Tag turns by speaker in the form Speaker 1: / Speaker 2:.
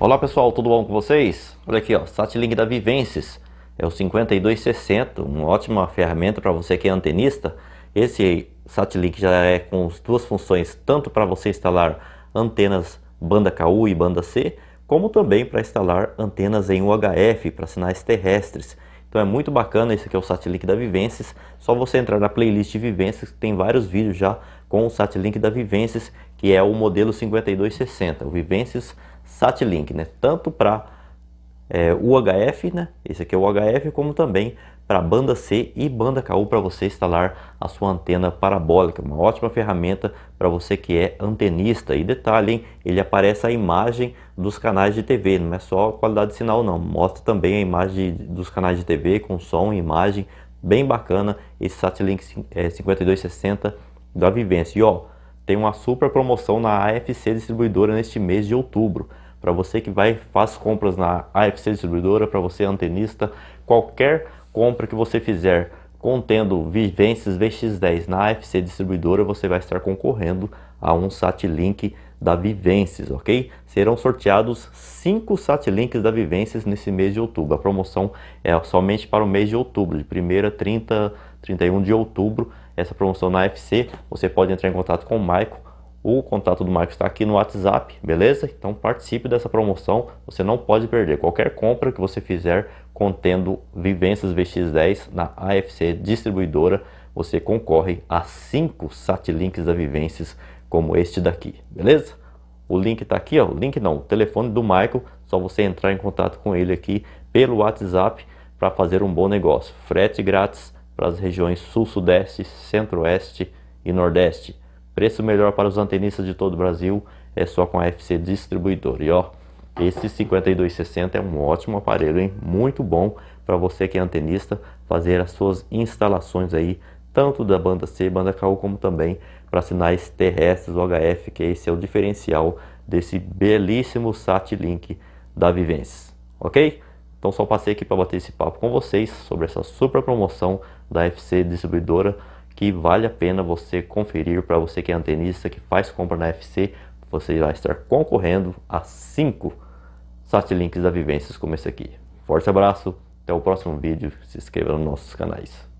Speaker 1: Olá pessoal, tudo bom com vocês? Olha aqui, ó, Satlink da Vivences, é o 5260, uma ótima ferramenta para você que é antenista. Esse Satlink já é com duas funções, tanto para você instalar antenas banda KU e banda C, como também para instalar antenas em UHF para sinais terrestres. Então é muito bacana, esse aqui é o Satlink da Vivences, só você entrar na playlist Vivences, tem vários vídeos já com o Satlink da Vivences, que é o modelo 5260, o Vivences Satlink, né? tanto para é, UHF, né? esse aqui é o UHF, como também para banda C e banda KU para você instalar a sua antena parabólica. Uma ótima ferramenta para você que é antenista. E detalhe, hein? ele aparece a imagem dos canais de TV, não é só qualidade de sinal não, mostra também a imagem dos canais de TV com som e imagem, bem bacana esse Satlink 5260 é, da Vivência. E ó, tem uma super promoção na AFC Distribuidora neste mês de outubro para você que vai faz compras na AFC distribuidora, para você antenista, qualquer compra que você fizer contendo Vivências VX10 na AFC distribuidora, você vai estar concorrendo a um Satlink da Vivências, ok? Serão sorteados 5 Satlinks da Vivências nesse mês de outubro. A promoção é somente para o mês de outubro, de 1 a 30, 31 de outubro. Essa promoção na AFC, você pode entrar em contato com o Maico o contato do Marcos está aqui no WhatsApp, beleza? Então participe dessa promoção, você não pode perder. Qualquer compra que você fizer contendo Vivências VX10 na AFC Distribuidora, você concorre a 5 satlinks da Vivências como este daqui, beleza? O link está aqui, ó, link não, o telefone do Michael, só você entrar em contato com ele aqui pelo WhatsApp para fazer um bom negócio. Frete grátis para as regiões Sul, Sudeste, Centro-Oeste e Nordeste. Preço melhor para os antenistas de todo o Brasil é só com a FC Distribuidora E ó, esse 5260 é um ótimo aparelho, hein? Muito bom para você que é antenista fazer as suas instalações aí, tanto da banda C, banda KU, como também para sinais terrestres UHF, que esse é o diferencial desse belíssimo Satlink da Vivens, ok? Então só passei aqui para bater esse papo com vocês sobre essa super promoção da FC Distribuidora que vale a pena você conferir para você que é antenista, que faz compra na FC, você irá estar concorrendo a 5 satlinks da Vivências como esse aqui. Forte abraço, até o próximo vídeo, se inscreva nos nossos canais.